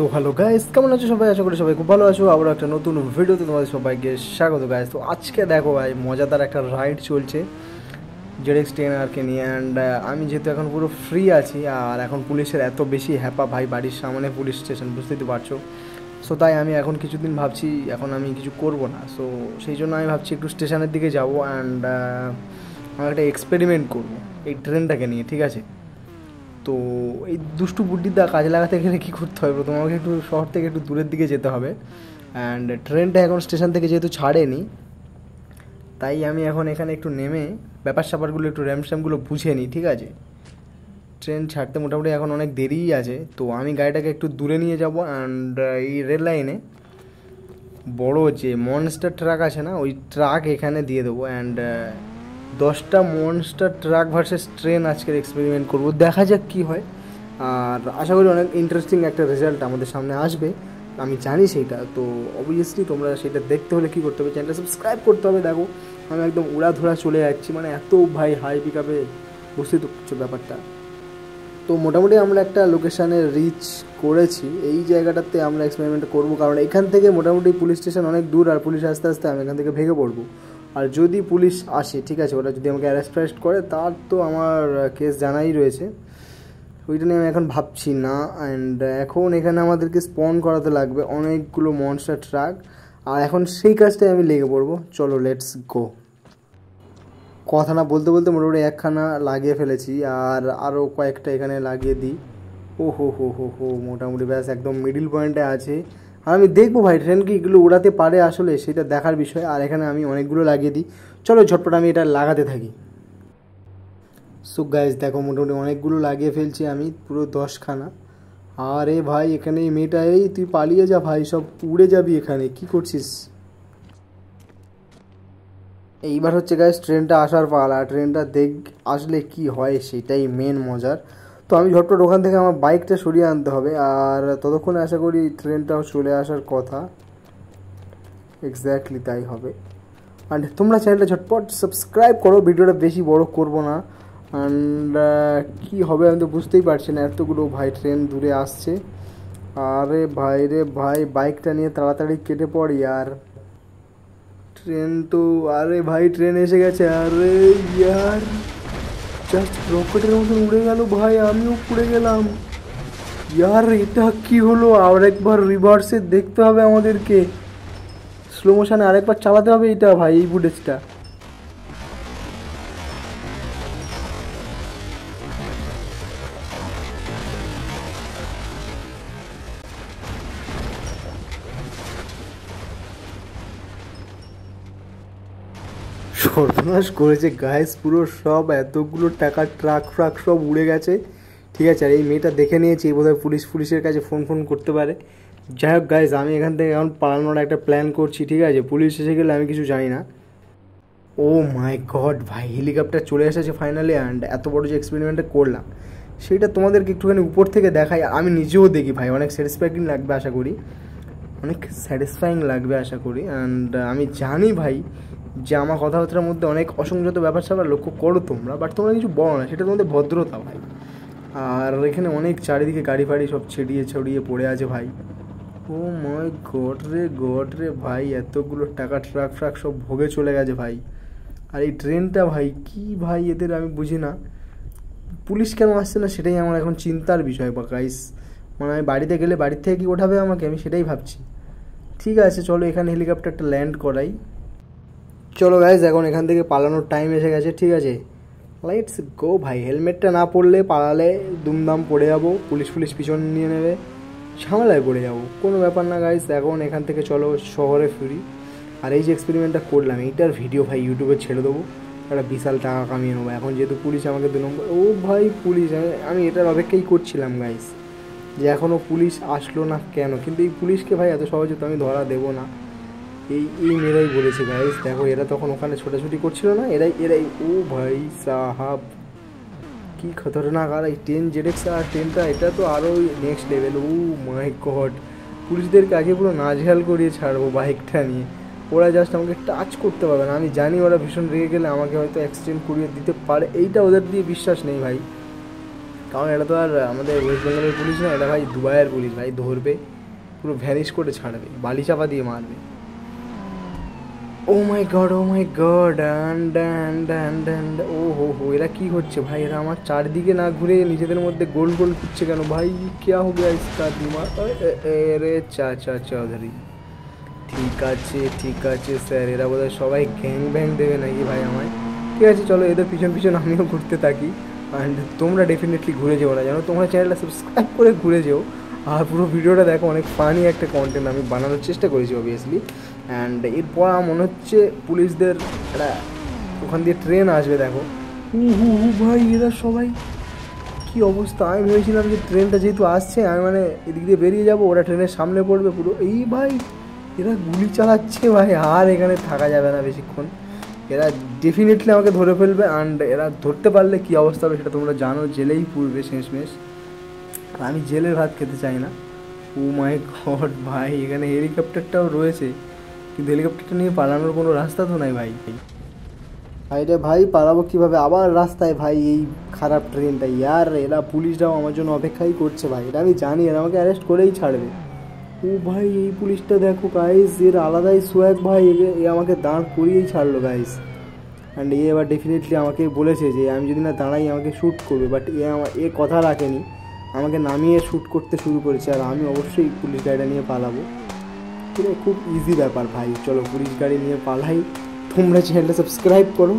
so hello guys কেমন আছো সবাই আশা করি সবাই খুব ভালো আছো আবার একটা নতুন ভিডিওতে তোমাদের সবাইকে স্বাগত গাইস তো আজকে দেখো ভাই মজাদার একটা রাইড চলছে জেডেক্স টেন আরকে নিয়ে অ্যান্ড আমি যেহেতু এখন পুরো ফ্রি আছি আর এখন পুলিশের এত বেশি হ্যাপা ভাই বাড়ির সামনে পুলিশ স্টেশন বুঝতেই তো পারছো সো তাই আমি এখন কিছুদিন ভাবছি এখন আমি কিছু করব না সো সেই জন্য আমি ভাবছি একটু স্টেশনের দিকে যাব অ্যান্ড আমি একটা এক্সপেরিমেন্ট করবো এই ট্রেনটাকে নিয়ে ঠিক আছে তো এই দুষ্টু বুদ্ধিটা কাজে লাগাতে গেলে কী করতে হবে প্রথম আমাকে একটু শহর থেকে একটু দূরের দিকে যেতে হবে অ্যান্ড ট্রেনটা এখন স্টেশন থেকে যেহেতু ছাড়েনি তাই আমি এখন এখানে একটু নেমে ব্যাপার স্যাপারগুলো একটু র্যামস্যামগুলো বুঝে নিই ঠিক আছে ট্রেন ছাড়তে মোটামুটি এখন অনেক দেরিই আছে তো আমি গাড়িটাকে একটু দূরে নিয়ে যাব অ্যান্ড এই রেল লাইনে বড়ো যে মনস্টার ট্রাক আছে না ওই ট্রাক এখানে দিয়ে দেবো অ্যান্ড দশটা মনস্টার ট্রাক ভার্সেস ট্রেন আজকের এক্সপেরিমেন্ট করব দেখা যাক কী হয় আর আশা করি অনেক ইন্টারেস্টিং একটা রেজাল্ট আমাদের সামনে আসবে আমি জানি সেইটা তো অবভিয়াসলি তোমরা সেটা দেখতে হলে কী করতে হবে চ্যানেলটা সাবস্ক্রাইব করতে হবে দেখো আমি একদম উড়াধুরা চলে যাচ্ছি মানে এত ভাই হাই পিক আপে বুঝতেই তো কিছু ব্যাপারটা তো মোটামুটি আমরা একটা লোকেশানে রিচ করেছি এই জায়গাটাতে আমরা এক্সপেরিমেন্ট করবো কারণ এখান থেকে মোটামুটি পুলিশ স্টেশন অনেক দূর আর পুলিশ আস্তে আস্তে আমি এখান থেকে ভেঙে পড়বো আর যদি পুলিশ আসে ঠিক আছে ওরা যদি আমাকে অ্যারেস্ট ফ্যারেস্ট করে তার তো আমার কেস জানাই রয়েছে ওইটা নিয়ে আমি এখন ভাবছি না অ্যান্ড এখন এখানে আমাদেরকে স্পন করাতে লাগবে অনেকগুলো মনস্টার ট্রাক আর এখন সেই কাজটাই আমি লেগে পড়বো চলো লেটস গো কথা না বলতে বলতে মোটামুটি একখানা লাগিয়ে ফেলেছি আর আরও কয়েকটা এখানে লাগিয়ে দিই ও হো হো হো হো মোটামুটি ব্যাস একদম মিডিল পয়েন্টে আছে আর আমি দেখবো ভাই ট্রেন কি এগুলো উড়াতে পারে আসলে সেটা দেখার বিষয় আর এখানে আমি অনেকগুলো লাগিয়ে দিই চলো ঝটপট আমি এটা লাগাতে থাকি সো গাইজ দেখো মোটামুটি অনেকগুলো লাগিয়ে ফেলছি আমি পুরো দশখানা আরে ভাই এখানে এই মেয়েটা এই তুই পালিয়ে যা ভাই সব উড়ে যাবি এখানে কি করছিস এইবার হচ্ছে গাইজ ট্রেনটা আসার পালা ট্রেনটা দেখ আসলে কি হয় সেটাই মেন মজার তো আমি ঝটপট ওখান থেকে আমার বাইকটা সরিয়ে আনতে হবে আর ততক্ষণ আশা করি ট্রেনটাও চলে আসার কথা এক্স্যাক্টলি তাই হবে অ্যান্ড তোমরা চ্যানেলটা ঝটপট সাবস্ক্রাইব করো ভিডিওটা বেশি বড় করব না অ্যান্ড কী হবে আমি তো বুঝতেই পারছি না এতগুলো ভাই ট্রেন দূরে আসছে আরে ভাই রে ভাই বাইকটা নিয়ে তাড়াতাড়ি কেটে পড়ি আর ট্রেন তো আরে ভাই ট্রেন এসে গেছে আরে ইয়ার জাস্ট রকেটের মতন উড়ে গেল ভাই আমিও পুড়ে গেলাম ইয়ার এটা কি হলো আর একবার রিভার্সে দেখতে হবে আমাদেরকে স্লো মোশনে আরেকবার চালাতে হবে এটা ভাই এই বুলেটসটা সর্বনাশ করেছে গায়েস পুরো সব এতগুলো টাকা ট্রাক ফ্রাক সব উড়ে গেছে ঠিক আছে আর এই মেয়েটা দেখে নিয়েছি বোধহয় পুলিশ পুলিশের কাছে ফোন ফোন করতে পারে যাই হোক গাইজ আমি এখান থেকে এখন পালানোর একটা প্ল্যান করছি ঠিক আছে পুলিশ এসে গেলে আমি কিছু জানি না ও মাই গড ভাই হেলিকপ্টার চলে এসেছে ফাইনালি অ্যান্ড এত বড় যে এক্সপেরিমেন্টটা করলাম সেটা তোমাদেরকে একটুখানি উপর থেকে দেখাই আমি নিজেও দেখি ভাই অনেক স্যাটিসফাইং লাগবে আশা করি অনেক স্যাটিসফাইং লাগবে আশা করি অ্যান্ড আমি জানি ভাই যে আমার কথাবার্তার মধ্যে অনেক অসংযত ব্যাপার স্যাপার লক্ষ্য করো তোমরা বাট তোমরা কিছু বলো না সেটা তোমাদের ভদ্রতা ভাই আর এখানে অনেক চারিদিকে গাড়ি ফাড়ি সব ছেড়িয়ে ছড়িয়ে পড়ে আছে ভাই ও ময় গড রে গড রে ভাই এতগুলো টাকা ট্রাক ফ্রাক সব ভোগে চলে গেছে ভাই আর এই ট্রেনটা ভাই কি ভাই এদের আমি বুঝি না পুলিশ কেন আসছে না সেটাই আমার এখন চিন্তার বিষয় বা গাইস মানে আমি বাড়িতে গেলে বাড়ির থেকে কি ওঠাবে আমাকে আমি সেটাই ভাবছি ঠিক আছে চলো এখানে হেলিকপ্টারটা ল্যান্ড করাই চলো গাইজ এখন এখান থেকে পালানোর টাইম এসে গেছে ঠিক আছে লাইটস গো ভাই হেলমেটটা না পরলে পালালে দুমদাম পড়ে যাবো পুলিশ পুলিশ পিছন নিয়ে নেবে ঝামেলায় পড়ে যাবো কোনো ব্যাপার না গাইজ এখন এখান থেকে চলো শহরে ফিরি আর এই যে এক্সপেরিমেন্টটা করলাম এইটার ভিডিও ভাই ইউটিউবে ছেড়ে দেবো একটা বিশাল টাকা কামিয়ে নেবো এখন যেহেতু পুলিশ আমাকে দু নম্বর ও ভাই পুলিশ আমি এটার অপেক্ষাই করছিলাম গাইস যে এখনও পুলিশ আসলো না কেন কিন্তু এই পুলিশকে ভাই এত সহজে তো আমি ধরা দেবো না এই এই মেয়েরাই বলেছে গাইস দেখো এরা তখন ওখানে ছোটাছুটি করছিল না এরাই এরাই ও ভাই সাহাব কি খতরনাক আর এই টেন জেডেক্স আর টেনটা এটা তো আরও next level oh my god পুলিশদেরকে আগে পুরো নাজহাল করিয়ে ছাড়বো বাইকটা নিয়ে ওরা জাস্ট আমাকে টাচ করতে পারবে না আমি জানি ওরা ভীষণ রেগে গেলে আমাকে হয়তো অ্যাক্সিডেন্ট করিয়ে দিতে পারে এইটা ওদের দিয়ে বিশ্বাস নেই ভাই কারণ এটা তো আর আমাদের ওয়েস্ট বেঙ্গলের পুলিশ না এটা ভাই দুবাইয়ের পুলিশ ভাই ধরবে পুরো ভ্যানিশ করে ছাড়বে বালি চাপা দিয়ে মারবে oh my god oh my god and and and and ও হো হো এরা কী হচ্ছে ভাই এরা আমার চারদিকে না ঘুরে নিজেদের মধ্যে গোল গোল করছে কেন ভাই কে হবে গিয়া ইসকা দিমাগ রে চা চা চৌধুরী ঠিক আছে ঠিক আছে স্যার এরা বোধহয় সবাই গ্যাং ব্যাং দেবে নাকি ভাই আমায় ঠিক আছে চলো এদের পিছন পিছন আমিও ঘুরতে থাকি অ্যান্ড তোমরা ডেফিনেটলি ঘুরে যেও না জানো তোমরা চ্যানেলটা সাবস্ক্রাইব করে ঘুরে যেও আর পুরো ভিডিওটা দেখো অনেক ফানি একটা কন্টেন্ট আমি বানানোর চেষ্টা করেছি অবভিয়াসলি অ্যান্ড এরপর আমার মনে হচ্ছে পুলিশদের একটা ওখান দিয়ে ট্রেন আসবে দেখো হু হু হু ভাই এরা সবাই কী অবস্থা আমি ভেবেছিলাম যে ট্রেনটা যেহেতু আসছে আমি মানে এদিক দিয়ে বেরিয়ে যাবো ওরা ট্রেনের সামনে পড়বে পুরো এই ভাই এরা গুলি চালাচ্ছে ভাই আর এখানে থাকা যাবে না বেশিক্ষণ এরা ডেফিনেটলি আমাকে ধরে ফেলবে অ্যান্ড এরা ধরতে পারলে কী অবস্থা হবে সেটা তোমরা জানো জেলেই পুরবে শেষমেশ আর আমি জেলের ভাত খেতে চাই না ও মাই গড ভাই এখানে হেলিকপ্টারটাও রয়েছে কিন্তু হেলিকপ্টারটা নিয়ে পালানোর কোনো রাস্তা তো নাই ভাই ভাই রে ভাই পালাবো কীভাবে আবার রাস্তায় ভাই এই খারাপ ট্রেনটা ইয়ার এরা পুলিশরাও আমার জন্য অপেক্ষাই করছে ভাই এটা আমি জানি এরা আমাকে অ্যারেস্ট করেই ছাড়বে ও ভাই এই পুলিশটা দেখো গাইস এর আলাদাই সোয়াক ভাই এ আমাকে দাঁড় করিয়েই ছাড়লো গাইস অ্যান্ড এ এবার ডেফিনেটলি আমাকে বলেছে যে আমি যদি না দাঁড়াই আমাকে শ্যুট করবে বাট এ আমার এ কথা রাখেনি আমাকে নামিয়ে শ্যুট করতে শুরু করেছে আর আমি অবশ্যই পুলিশ গাড়িটা নিয়ে পালাবো খুব ইজি ব্যাপার ভাই চলো পুলিশ গাড়ি নিয়ে পালাই তোমরা চ্যানেলটা সাবস্ক্রাইব করো